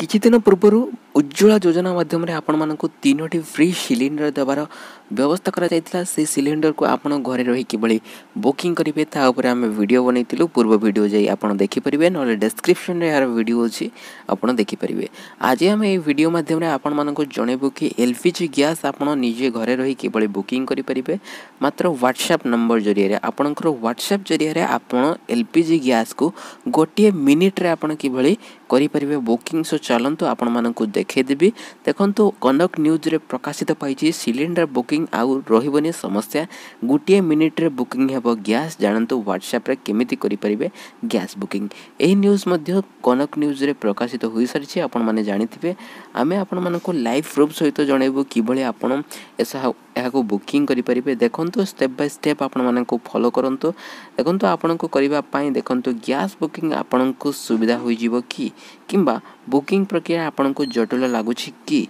କିଛି ଦିନ ପୂର୍ବରୁ ଉଜ୍ଜଳା ଯୋଜନା ମାଧ୍ୟମରେ ଆପଣମାନଙ୍କୁ ତିନୋଟି ଫ୍ରି ସିଲିଣ୍ଡର ଦେବାର ବ୍ୟବସ୍ଥା କରାଯାଇଥିଲା ସେ ସିଲିଣ୍ଡରକୁ ଆପଣ ଘରେ ରହି କିଭଳି ବୁକିଂ କରିବେ ତା ଉପରେ ଆମେ ଭିଡ଼ିଓ ବନେଇଥିଲୁ ପୂର୍ବ ଭିଡ଼ିଓ ଯାଇ ଆପଣ ଦେଖିପାରିବେ ନହେଲେ ଡେସ୍କ୍ରିପ୍ସନ୍ରେ ଏହାର ଭିଡ଼ିଓ ଅଛି ଆପଣ ଦେଖିପାରିବେ ଆଜି ଆମେ ଏହି ଭିଡ଼ିଓ ମାଧ୍ୟମରେ ଆପଣମାନଙ୍କୁ ଜଣେଇବୁ କି ଏଲ୍ ପି ଜି ଗ୍ୟାସ୍ ଆପଣ ନିଜେ ଘରେ ରହି କିଭଳି ବୁକିଂ କରିପାରିବେ ମାତ୍ର ହ୍ୱାଟ୍ସଆପ୍ ନମ୍ବର ଜରିଆରେ ଆପଣଙ୍କର ହ୍ୱାଟ୍ସଆପ୍ ଜରିଆରେ ଆପଣ ଏଲ୍ ପି ଜି ଗ୍ୟାସ୍କୁ ଗୋଟିଏ ମିନିଟ୍ରେ ଆପଣ କିଭଳି କରିପାରିବେ ବୁକିଂ ସୂଚନା ଚାଲନ୍ତୁ ଆପଣମାନଙ୍କୁ ଦେଖାଇଦେବି ଦେଖନ୍ତୁ କନକ ନ୍ୟୁଜ୍ରେ ପ୍ରକାଶିତ ପାଇଛି ସିଲିଣ୍ଡର ବୁକିଂ ଆଉ ରହିବନି ସମସ୍ୟା ଗୋଟିଏ ମିନିଟ୍ରେ ବୁକିଂ ହେବ ଗ୍ୟାସ୍ ଜାଣନ୍ତୁ ହ୍ୱାଟ୍ସଆପ୍ରେ କେମିତି କରିପାରିବେ ଗ୍ୟାସ୍ ବୁକିଂ ଏହି ନ୍ୟୁଜ୍ ମଧ୍ୟ କନକ ନ୍ୟୁଜ୍ରେ ପ୍ରକାଶିତ ହୋଇସାରିଛି ଆପଣମାନେ ଜାଣିଥିବେ ଆମେ ଆପଣମାନଙ୍କୁ ଲାଇଭ୍ ପ୍ରୁଫ୍ ସହିତ ଜଣାଇବୁ କିଭଳି ଆପଣ ଏସା ଏହାକୁ ବୁକିଂ କରିପାରିବେ ଦେଖନ୍ତୁ ଷ୍ଟେପ୍ ବାଇ ଷ୍ଟେପ୍ ଆପଣମାନଙ୍କୁ ଫଲୋ କରନ୍ତୁ ଦେଖନ୍ତୁ ଆପଣଙ୍କୁ କରିବା ପାଇଁ ଦେଖନ୍ତୁ ଗ୍ୟାସ୍ ବୁକିଂ ଆପଣଙ୍କୁ ସୁବିଧା ହୋଇଯିବ କି କିମ୍ବା ବୁକିଂ ପ୍ରକ୍ରିୟା ଆପଣଙ୍କୁ ଜଟିଳ ଲାଗୁଛି କି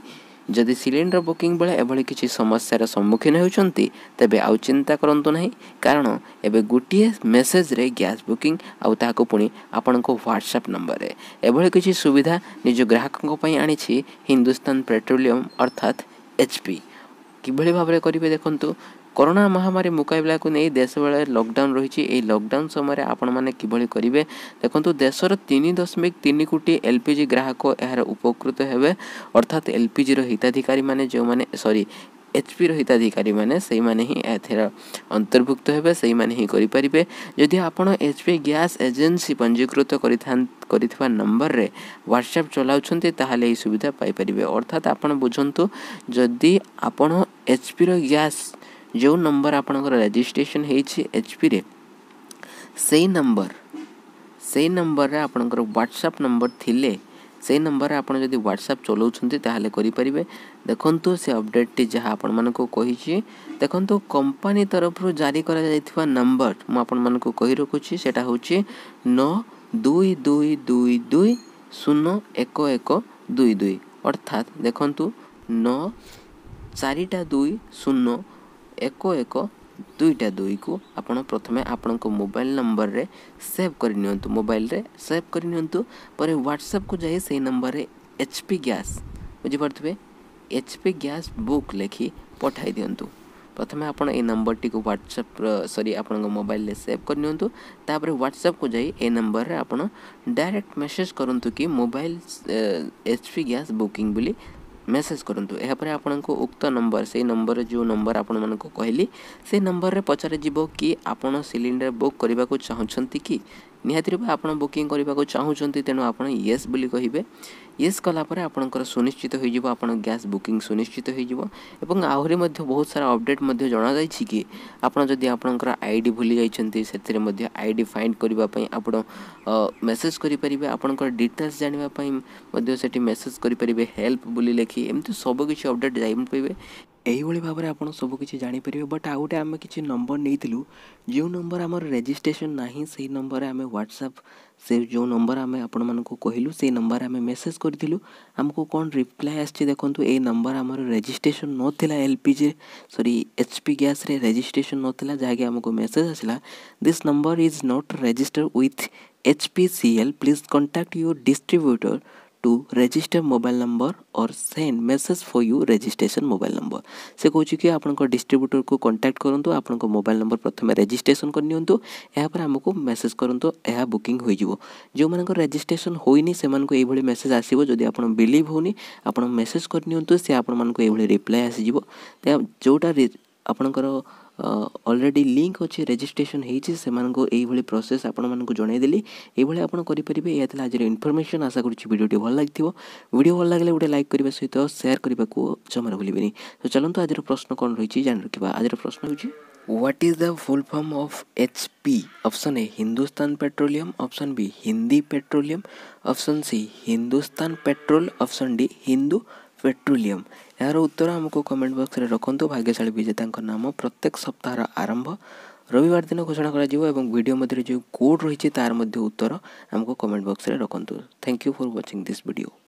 ଯଦି ସିଲିଣ୍ଡର ବୁକିଂ ବେଳେ ଏଭଳି କିଛି ସମସ୍ୟାର ସମ୍ମୁଖୀନ ହେଉଛନ୍ତି ତେବେ ଆଉ ଚିନ୍ତା କରନ୍ତୁ ନାହିଁ କାରଣ ଏବେ ଗୋଟିଏ ମେସେଜରେ ଗ୍ୟାସ୍ ବୁକିଂ ଆଉ ତାହାକୁ ପୁଣି ଆପଣଙ୍କ ହ୍ୱାଟ୍ସଆପ୍ ନମ୍ବରରେ ଏଭଳି କିଛି ସୁବିଧା ନିଜ ଗ୍ରାହକଙ୍କ ପାଇଁ ଆଣିଛି ହିନ୍ଦୁସ୍ତାନ ପେଟ୍ରୋଲିୟମ୍ ଅର୍ଥାତ୍ ଏଚ୍ ପି কিভাবে ভাবে করবে দেখুন করোনা মহামারী মোকাবিলাকে নিয়ে দেশ বেড়ে লকডাউন রয়েছে এই লকডাউন সময় আপনার কিভাবে করবে দেখুন দেশের তিন দশমিক তিন কোটি এলপিজি গ্রাহক এর উপকৃত হবে অর্থাৎ এলপিজির হিতাধিকারী মানে যে সরি ଏଚ୍ପିର ହିତାଧିକାରୀମାନେ ସେଇମାନେ ହିଁ ଏଥିର ଅନ୍ତର୍ଭୁକ୍ତ ହେବେ ସେଇମାନେ ହିଁ କରିପାରିବେ ଯଦି ଆପଣ ଏଚ୍ ପି ଗ୍ୟାସ୍ ଏଜେନ୍ସି ପଞ୍ଜୀକୃତ କରିଥା କରିଥିବା ନମ୍ବରରେ ହ୍ୱାଟ୍ସଆପ୍ ଚଲାଉଛନ୍ତି ତାହେଲେ ଏହି ସୁବିଧା ପାଇପାରିବେ ଅର୍ଥାତ୍ ଆପଣ ବୁଝନ୍ତୁ ଯଦି ଆପଣ ଏଚ୍ ପିର ଗ୍ୟାସ୍ ଯେଉଁ ନମ୍ବର ଆପଣଙ୍କର ରେଜିଷ୍ଟ୍ରେସନ୍ ହେଇଛି ଏଚ୍ ପିରେ ସେଇ ନମ୍ବର ସେଇ ନମ୍ବରରେ ଆପଣଙ୍କର ହ୍ୱାଟ୍ସଆପ୍ ନମ୍ବର ଥିଲେ ସେହି ନମ୍ବରରେ ଆପଣ ଯଦି ହ୍ୱାଟ୍ସଆପ୍ ଚଲାଉଛନ୍ତି ତାହେଲେ କରିପାରିବେ ଦେଖନ୍ତୁ ସେ ଅପଡ଼େଟ୍ଟି ଯାହା ଆପଣମାନଙ୍କୁ କହିଛି ଦେଖନ୍ତୁ କମ୍ପାନୀ ତରଫରୁ ଜାରି କରାଯାଇଥିବା ନମ୍ବର ମୁଁ ଆପଣମାନଙ୍କୁ କହି ରଖୁଛି ସେଇଟା ହେଉଛି ନଅ ଦୁଇ ଦୁଇ ଦୁଇ ଦୁଇ ଶୂନ ଏକ ଏକ ଦୁଇ ଦୁଇ ଅର୍ଥାତ୍ ଦେଖନ୍ତୁ ନଅ ଚାରିଟା ଦୁଇ ଶୂନ ଏକ ଏକ दुईटा दुई को आप प्रथम आपण मोबाइल नंबर रे सेव कर मोबाइल रे सेव कर ह्वाट्सअप को जाए से नंबर रे एचपी गैस बुझिपे एचपी गैस बुक लेखि पठाई दिंतु प्रथम आप नंबर टी ह्वाट्सअप सरी आप मोबाइल सेव कर ह्वाट्सअप को ये नंबर में आप डायरेक्ट मेसेज करूँ कि मोबाइल एचपी गैस बुकिंग बोली ମେସେଜ୍ କରନ୍ତୁ ଏହାପରେ ଆପଣଙ୍କୁ ଉକ୍ତ ନମ୍ବର ସେଇ ନମ୍ବର ଯେଉଁ ନମ୍ବର ଆପଣମାନଙ୍କୁ କହିଲି ସେହି ନମ୍ବରରେ ପଚରାଯିବ କି ଆପଣ ସିଲିଣ୍ଡର ବୁକ୍ କରିବାକୁ ଚାହୁଁଛନ୍ତି କି ନିହାତି ରୂପେ ଆପଣ ବୁକିଂ କରିବାକୁ ଚାହୁଁଛନ୍ତି ତେଣୁ ଆପଣ ୟେସ୍ ବୋଲି କହିବେ ୟେସ୍ କଲା ପରେ ଆପଣଙ୍କର ସୁନିଶ୍ଚିତ ହୋଇଯିବ ଆପଣ ଗ୍ୟାସ୍ ବୁକିଂ ସୁନିଶ୍ଚିତ ହୋଇଯିବ ଏବଂ ଆହୁରି ମଧ୍ୟ ବହୁତ ସାରା ଅପଡ଼େଟ୍ ମଧ୍ୟ ଜଣାଯାଇଛି କି ଆପଣ ଯଦି ଆପଣଙ୍କର ଆଇ ଡି ଭୁଲି ଯାଇଛନ୍ତି ସେଥିରେ ମଧ୍ୟ ଆଇ ଡି ଫାଇଣ୍ଡ କରିବା ପାଇଁ ଆପଣ ମେସେଜ୍ କରିପାରିବେ ଆପଣଙ୍କର ଡିଟେଲ୍ସ ଜାଣିବା ପାଇଁ ମଧ୍ୟ ସେଠି ମେସେଜ୍ କରିପାରିବେ ହେଲ୍ପ ବୋଲି ଲେଖି ଏମିତି ସବୁ କିଛି ଅପଡ଼େଟ୍ ଜାଣିପାରିବେ এইভাবে ভাবে আপনার সব কিছু জাঁপারে বট আউ গোটে আমি কিছু নম্বর নিয়েলু যে নম্বর আমার রেজিষ্ট্রেসন না সেই নম্বরে আমি হোয়াটসঅ্যাপ সে যে নম্বর আমি আপন মানুষ কহিলু সেই নম্বরে আমি মেসেজ করেছিল আমি কম রিপ্লাই আসছে দেখুন এই নম্বর আমার রেজিষ্ট্রেসন নথিলা এলপিজি সরি এচপি গ্যাসরে রেজিষ্ট্রেসন নথিলা যাকে আমি মেসেজ আসলা this number is not register with HPCL, please contact your distributor to register mobile number or send message for you registration mobile number से कହୁଛି कि ଆପଣଙ୍କ ଡିଷ୍ଟ୍ରିବ୍ୟୁଟର କୁ କଣ୍ଟାକ୍ଟ କରନ୍ତୁ ଆପଣଙ୍କ ମୋବାଇଲ ନମ୍ବର ପ୍ରଥମେ ରେଜିଷ୍ଟ୍ରେସନ କରିନିଅନ୍ତୁ ଏହାପରେ ଆମକୁ ମେସେଜ କରନ୍ତୁ ଏହା ବୁକିଂ ହୋଇଯିବ ଯେଉଁମାନଙ୍କର ରେଜିଷ୍ଟ୍ରେସନ ହୋଇନି ସେମାନଙ୍କୁ ଏଇଭଳି ମେସେଜ ଆସିବ ଯଦି ଆପଣ ବିଲିଭ୍ ହେଉନି ଆପଣ ମେସେଜ କରିନିଅନ୍ତୁ ସେ ଆପଣମାନଙ୍କୁ ଏଇଭଳି ରିପ୍ଲାଏ ଆସିଯିବ ଯେଉଁଟା ଆପଣଙ୍କର অলরেডি লিংক হচি রেজিস্ট্রেশন হেইচি সেমানকো এই ভলি প্রসেস আপন মানকো জনায়ে দিলি এই ভলি আপন করি পরিবে এইতে আজৰ ইনফৰমেচন আশা কৰিছো ভিডিওটি ভাল লাগি থিবো ভিডিও ভাল লাগিলে গুটে লাইক কৰিব সৈতে শেয়ার কৰিব কো চমাৰ ভুলিব নি সো চলন্ত আজৰ প্ৰশ্ন কোন ৰৈছি জানৰ কিবা আজৰ প্ৰশ্ন হচি what is the full form of H P option A Hindustan petroleum option B Hindi petroleum option C Hindustan petrol option D Hindu petroleum ଏହାର ଉତ୍ତର ଆମକୁ କମେଣ୍ଟ ବକ୍ସରେ ରଖନ୍ତୁ ଭାଗ୍ୟଶାଳୀ ବିଜେତାଙ୍କ ନାମ ପ୍ରତ୍ୟେକ ସପ୍ତାହର ଆରମ୍ଭ ରବିବାର ଦିନ ଘୋଷଣା କରାଯିବ ଏବଂ ଭିଡ଼ିଓ ମଧ୍ୟରେ ଯେଉଁ କୋଡ଼୍ ରହିଛି ତାହାର ମଧ୍ୟ ଉତ୍ତର ଆମକୁ କମେଣ୍ଟ ବକ୍ସରେ ରଖନ୍ତୁ thank you for watching this video